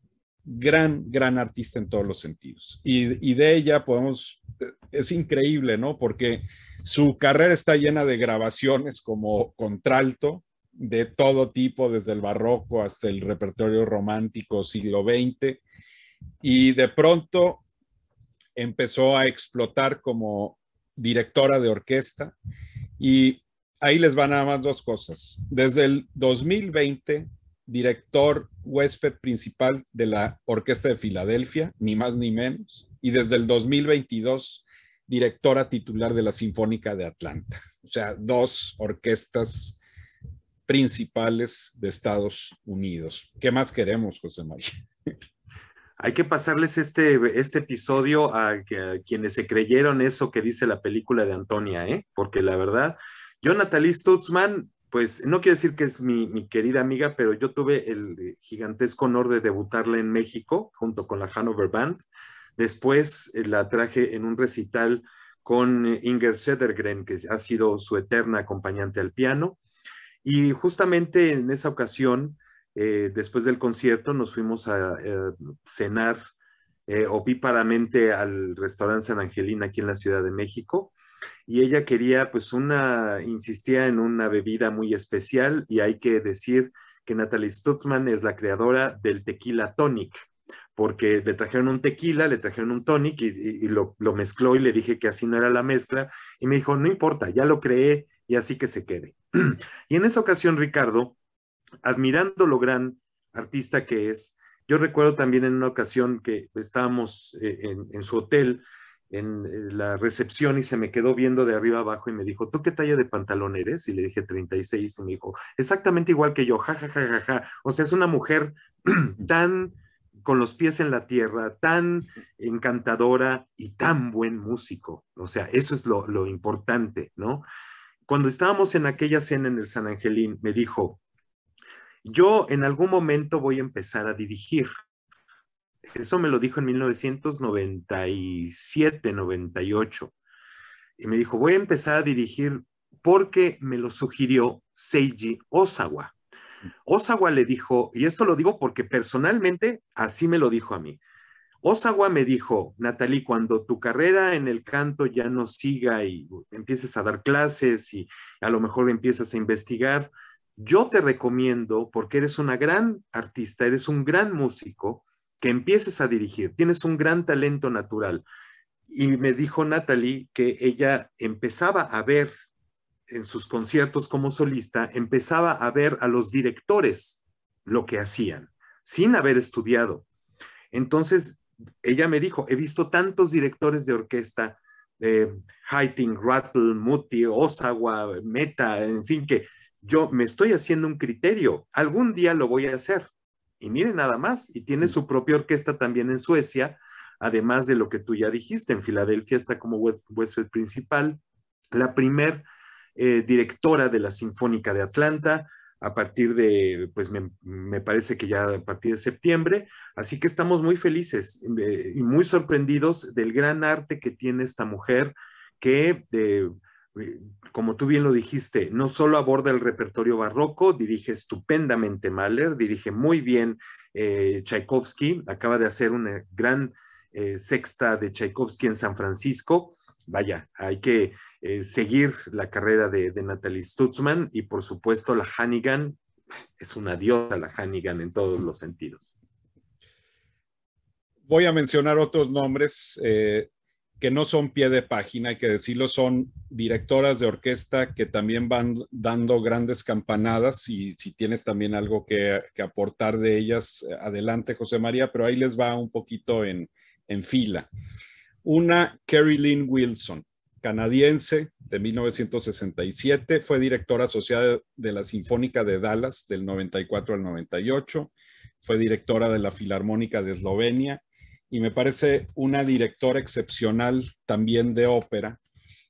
gran, gran artista en todos los sentidos. Y, y, de ella podemos, es increíble, ¿no? Porque su carrera está llena de grabaciones como contralto de todo tipo, desde el barroco hasta el repertorio romántico siglo XX. Y de pronto empezó a explotar como directora de orquesta y ahí les van nada más dos cosas. Desde el 2020, director huésped principal de la Orquesta de Filadelfia, ni más ni menos, y desde el 2022, directora titular de la Sinfónica de Atlanta. O sea, dos orquestas principales de Estados Unidos. ¿Qué más queremos, José María? Hay que pasarles este, este episodio a, a, quienes se creyeron eso que dice la película de Antonia, ¿eh? porque la verdad yo, Natalie Stutzman, pues no quiero decir que es mi, querida amiga, pero yo tuve el eh, gigantesco honor de debutarla en México junto con la Hanover Band. Después eh, la traje en un recital con eh, Inger Sedergren, que ha sido su eterna acompañante al piano. Y justamente en esa ocasión, después del concierto, nos fuimos a, cenar eh, opíparamente al restaurante San Angelina aquí en la Ciudad de México y ella quería, pues, una, insistía en una bebida muy especial y hay que decir que Natalie Stutzman es la creadora del tequila tonic, porque le trajeron un tequila, le trajeron un tonic y, lo, mezcló y le dije que así no era la mezcla y me dijo, no importa, ya lo creé y así que se quede. [CLEARS THROAT] y en esa ocasión, Ricardo, admirando lo gran artista que es, yo recuerdo también en una ocasión que estábamos eh, en su hotel en eh, la recepción y se me quedó viendo de arriba abajo y me dijo, ¿tú qué talla de pantalón eres? Y le dije 36 y me dijo, exactamente igual que yo, jajajajaja. O sea, es una mujer [CLEARS THROAT] tan con los pies en la tierra, tan encantadora y tan buen músico. O sea, eso es lo, lo importante, ¿no? Cuando estábamos en aquella cena en el San Angelín, me dijo, yo en algún momento voy a empezar a dirigir. Eso me lo dijo en 1997, 98. Y me dijo, voy a empezar a dirigir porque me lo sugirió Seiji Osawa. Osawa le dijo, y esto lo digo porque personalmente así me lo dijo a mí. Osawa me dijo, Natalie, cuando tu carrera en el canto ya no siga y empieces a dar clases y a lo mejor empiezas a investigar, yo te recomiendo, porque eres una gran artista, eres un gran músico, que empieces a dirigir. Tienes un gran talento natural. Y me dijo Natalie que ella empezaba a ver en sus conciertos como solista, empezaba a ver a los directores lo que hacían, sin haber estudiado. Entonces, ella me dijo, he visto tantos directores de orquesta, de eh, Rattle, Muti, Osawa, Meta, en fin, que yo me estoy haciendo un criterio, algún día lo voy a hacer. Y miren nada más, y tiene su propia orquesta también en Suecia, además de lo que tú ya dijiste, en Filadelfia está como huésped principal, la primer eh, directora de la Sinfónica de Atlanta, a partir de, pues me, parece que ya a partir de septiembre. Así que estamos muy felices eh, y muy sorprendidos del gran arte que tiene esta mujer que eh, como tú bien lo dijiste, no solo aborda el repertorio barroco, dirige estupendamente Mahler, dirige muy bien eh, Tchaikovsky, acaba de hacer una gran eh, sexta de Tchaikovsky en San Francisco. Vaya, hay que eh, seguir la carrera de, Natalie Stutzman y por supuesto la Hannigan, es una diosa la Hannigan en todos los sentidos. Voy a mencionar otros nombres que no son pie de página, hay que decirlo, son directoras de orquesta que también van dando grandes campanadas y si tienes también algo que, aportar de ellas, eh, adelante José María, pero ahí les va un poquito en, fila. Una, Carolyn Wilson, canadiense de 1967, fue directora asociada de la Sinfónica de Dallas del 94 al 98, fue directora de la Filarmónica de Eslovenia y me parece una directora excepcional también de ópera.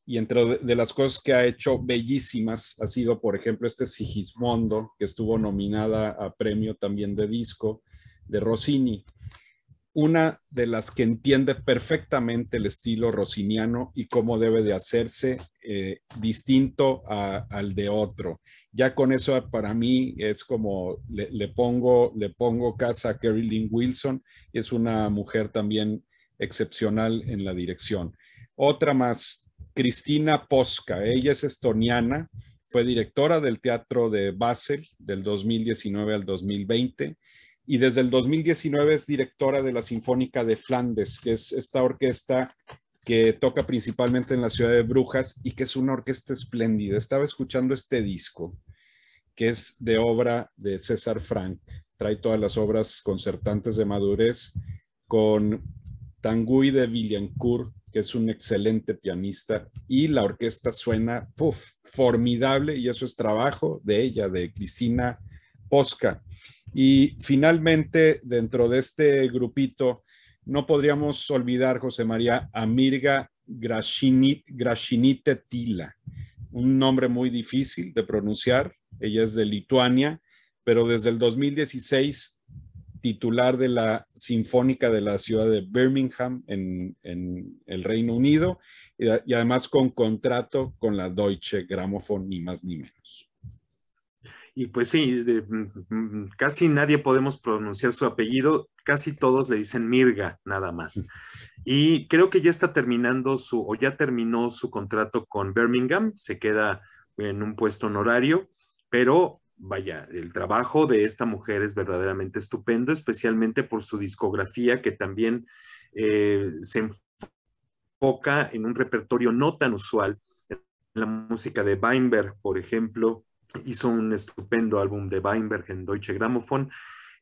Y entre de las cosas que ha hecho bellísimas ha sido, por ejemplo, este Sigismondo, que estuvo nominada a premio también de disco de Rossini una de las que entiende perfectamente el estilo rossiniano y cómo debe de hacerse eh, distinto al de otro. Ya con eso para mí es como le, pongo, le pongo casa a Carolyn Wilson, es una mujer también excepcional en la dirección. Otra más, Cristina Posca, ella es estoniana, fue directora del Teatro de Basel del 2019 al 2020 y desde el 2019 es directora de la Sinfónica de Flandes, que es esta orquesta que toca principalmente en la ciudad de Brujas y que es una orquesta espléndida. Estaba escuchando este disco, que es de obra de César Frank. Trae todas las obras concertantes de madurez con Tanguy de Villancourt, que es un excelente pianista, y la orquesta suena puf, formidable, y eso es trabajo de ella, de Cristina Posca. Y finalmente, dentro de este grupito, no podríamos olvidar, José María, Amirga Mirga Grashinite Tila, un nombre muy difícil de pronunciar. Ella es de Lituania, pero desde el 2016 titular de la Sinfónica de la ciudad de Birmingham en, el Reino Unido y, además con contrato con la Deutsche Grammophon, ni más ni menos y pues sí, mm, mm, casi nadie podemos pronunciar su apellido, casi todos le dicen Mirga nada más. Y creo que ya está terminando su, o ya terminó su contrato con Birmingham, se queda en un puesto honorario, pero vaya, el trabajo de esta mujer es verdaderamente estupendo, especialmente por su discografía que también eh, se enfoca en un repertorio no tan usual. En la música de Weinberg, por ejemplo, hizo un estupendo álbum de Weinberg en Deutsche Grammophon.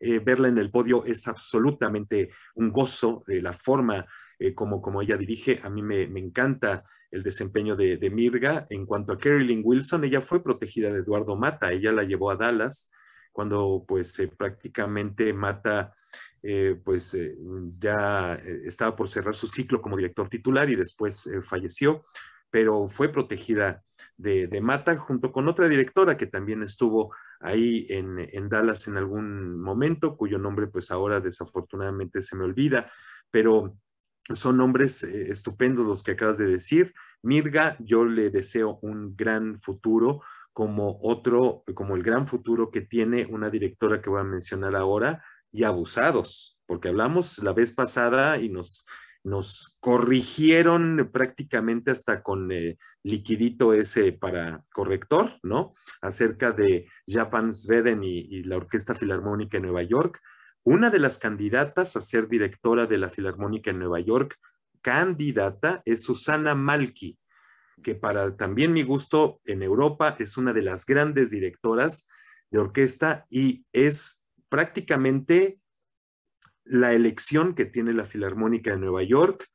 Eh, verla en el podio es absolutamente un gozo de la forma eh, como, como ella dirige. A mí me, me encanta el desempeño de, de, Mirga. En cuanto a Carolyn Wilson, ella fue protegida de Eduardo Mata. Ella la llevó a Dallas cuando pues eh, prácticamente Mata pues ya estaba por cerrar su ciclo como director titular y después falleció, pero fue protegida de, Mata junto con otra directora que también estuvo ahí en, Dallas en algún momento, cuyo nombre pues ahora desafortunadamente se me olvida, pero son nombres eh, estupendos los que acabas de decir. Mirga, yo le deseo un gran futuro como otro, como el gran futuro que tiene una directora que voy a mencionar ahora, y abusados, porque hablamos la vez pasada y nos nos corrigieron eh, prácticamente hasta con eh, liquidito ese para corrector, ¿no? Acerca de Japan Sweden y, la Orquesta Filarmónica en Nueva York. Una de las candidatas a ser directora de la Filarmónica en Nueva York, candidata, es Susana Malki, que para también mi gusto en Europa es una de las grandes directoras de orquesta y es prácticamente la elección que tiene la Filarmónica de Nueva York.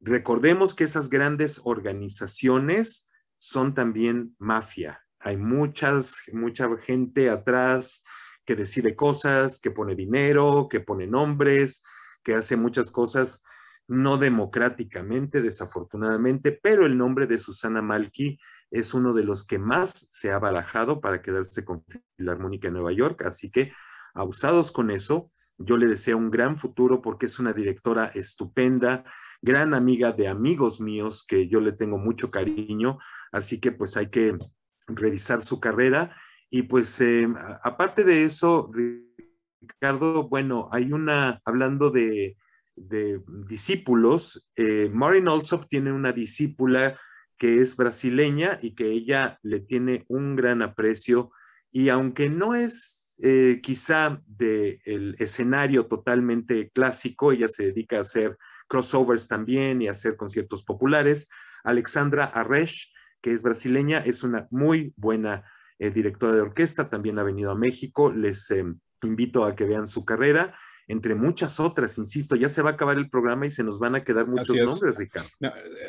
Recordemos que esas grandes organizaciones son también mafia. Hay muchas, mucha gente atrás que decide cosas, que pone dinero, que pone nombres, que hace muchas cosas no democráticamente, desafortunadamente, pero el nombre de Susana Malky es uno de los que más se ha barajado para quedarse con Filarmónica de Nueva York. Así que, abusados con eso, yo le deseo un gran futuro porque es una directora estupenda, gran amiga de amigos míos que yo le tengo mucho cariño, así que pues hay que revisar su carrera. Y pues em, aparte de eso, Ricardo, bueno, hay una, hablando de, discípulos, eh, Maureen Olsop tiene una discípula que es brasileña y que ella le tiene un gran aprecio y aunque no es eh, quizá del escenario totalmente clásico, ella se dedica a hacer crossovers también y a hacer conciertos populares. Alexandra Arresh, que es brasileña, es una muy buena eh, directora de orquesta, también ha venido a México, les eh, invito a que vean su carrera entre muchas otras, insisto, ya se va a acabar el programa y se nos van a quedar muchos nombres, Ricardo.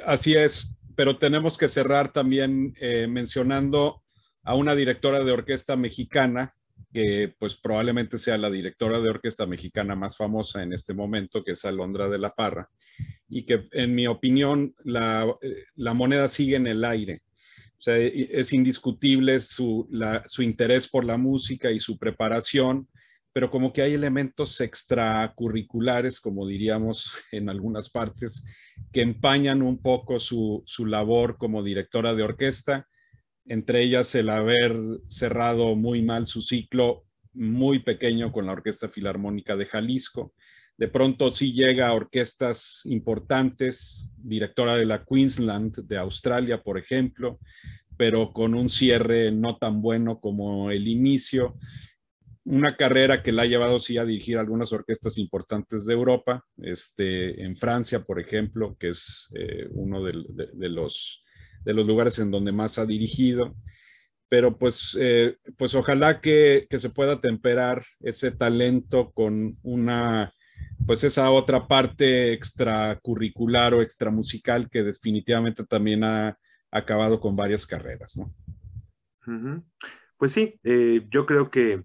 Así es, pero tenemos que cerrar también mencionando a una directora de orquesta mexicana que pues probablemente sea la directora de orquesta mexicana más famosa en este momento, que es Alondra de la Parra, y que en mi opinión la, eh, moneda sigue en el aire. es indiscutible su, interés por la música y su preparación, pero como que hay elementos extracurriculares, como diríamos [LAUGHS] en algunas partes, que empañan un poco su labor como directora de orquesta entre ellas el haber cerrado muy mal su ciclo muy pequeño con la Orquesta Filarmónica de Jalisco. De pronto sí llega a orquestas importantes, directora de la Queensland de Australia, por ejemplo, pero con un cierre no tan bueno como el inicio. Una carrera que la ha llevado sí a dirigir algunas orquestas importantes de Europa, este, en Francia, por ejemplo, que es eh, uno de los de los lugares en donde más ha dirigido. Pero pues, eh, pues ojalá que, se pueda temperar ese talento con una, pues esa otra parte extracurricular o extramusical que definitivamente también ha acabado con varias carreras, ¿no? Pues sí, eh, yo creo que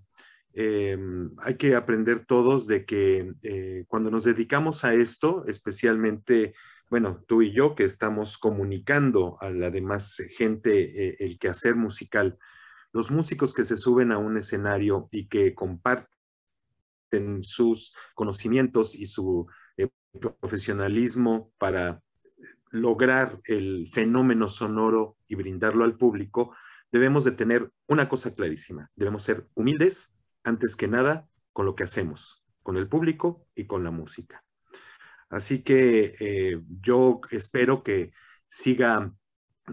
eh, hay que aprender todos de que cuando nos dedicamos a esto, especialmente bueno, tú y yo que estamos comunicando a la demás eh, gente eh, el quehacer musical, los músicos que se suben a un escenario y que comparten sus conocimientos y su eh, profesionalismo para lograr el fenómeno sonoro y brindarlo al público, debemos de tener una cosa clarísima, debemos ser humildes antes que nada con lo que hacemos, con el público y con la música. Así que eh, yo espero que siga,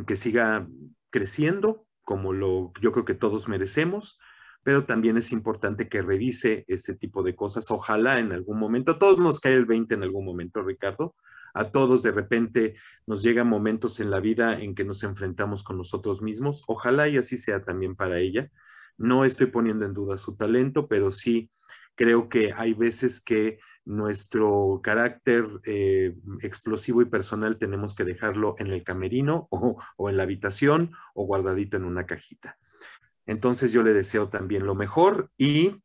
que siga creciendo, como lo, yo creo que todos merecemos, pero también es importante que revise ese tipo de cosas. Ojalá en algún momento, a todos nos cae el 20 en algún momento, Ricardo. A todos de repente nos llegan momentos en la vida en que nos enfrentamos con nosotros mismos. Ojalá y así sea también para ella. No estoy poniendo en duda su talento, pero sí creo que hay veces que nuestro carácter eh, explosivo y personal tenemos que dejarlo en el camerino o, en la habitación o guardadito en una cajita. Entonces yo le deseo también lo mejor y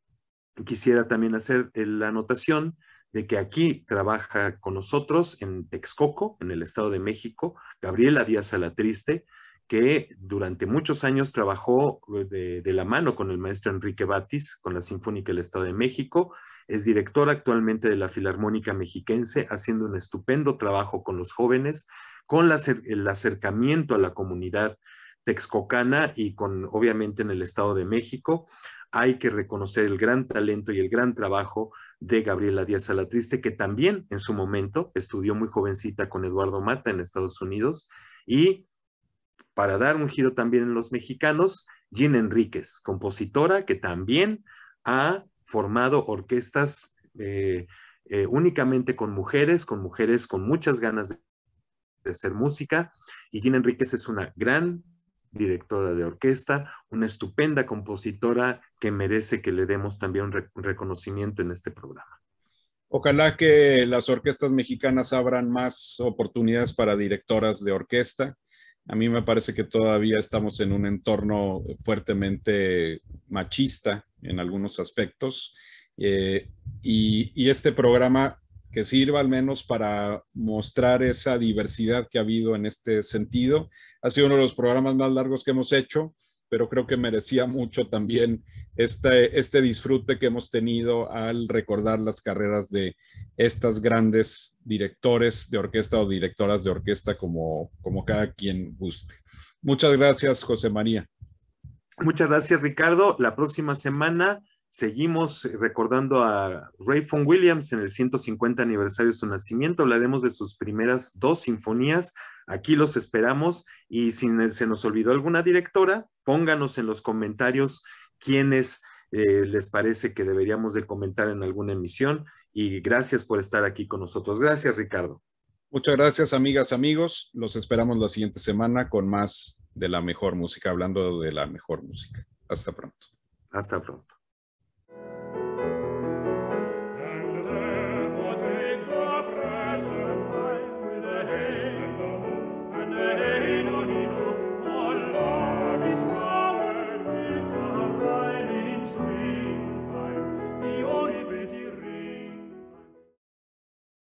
quisiera también hacer eh, la anotación de que aquí trabaja con nosotros en Texcoco, en el Estado de México, Gabriela Díaz Salatriste que durante muchos años trabajó eh, de, la mano con el maestro Enrique Batis, con la Sinfónica del Estado de México. Es director actualmente de la Filarmónica Mexiquense, haciendo un estupendo trabajo con los jóvenes, con el acercamiento a la comunidad texcocana y con, obviamente, en el Estado de México. Hay que reconocer el gran talento y el gran trabajo de Gabriela Díaz Salatriste, que también en su momento estudió muy jovencita con Eduardo Mata en Estados Unidos y para dar un giro también en los mexicanos, Jean Enríquez, compositora que también ha formado orquestas eh, eh, únicamente con mujeres, con mujeres con muchas ganas de, hacer música. Y Jean Enríquez es una gran directora de orquesta, una estupenda compositora que merece que le demos también un reconocimiento en este programa. Ojalá que las orquestas mexicanas abran más oportunidades para directoras de orquesta a mí me parece que todavía estamos en un entorno fuertemente machista en algunos aspectos. Eh, y, este programa que sirva al menos para mostrar esa diversidad que ha habido en este sentido. Ha sido uno de los programas más largos que hemos hecho, pero creo que merecía mucho también este, este, disfrute que hemos tenido al recordar las carreras de estas grandes directores de orquesta o directoras de orquesta como, como cada quien guste. Muchas gracias, José María. Muchas gracias, Ricardo. La próxima semana seguimos recordando a Ray von Williams en el 150 aniversario de su nacimiento. Hablaremos de sus primeras dos sinfonías. Aquí los esperamos y si se nos olvidó alguna directora, pónganos en los comentarios quiénes eh, les parece que deberíamos de comentar en alguna emisión. Y gracias por estar aquí con nosotros. Gracias, Ricardo. Muchas gracias, amigas, amigos. Los esperamos la siguiente semana con más de la mejor música, hablando de la mejor música. Hasta pronto. Hasta pronto.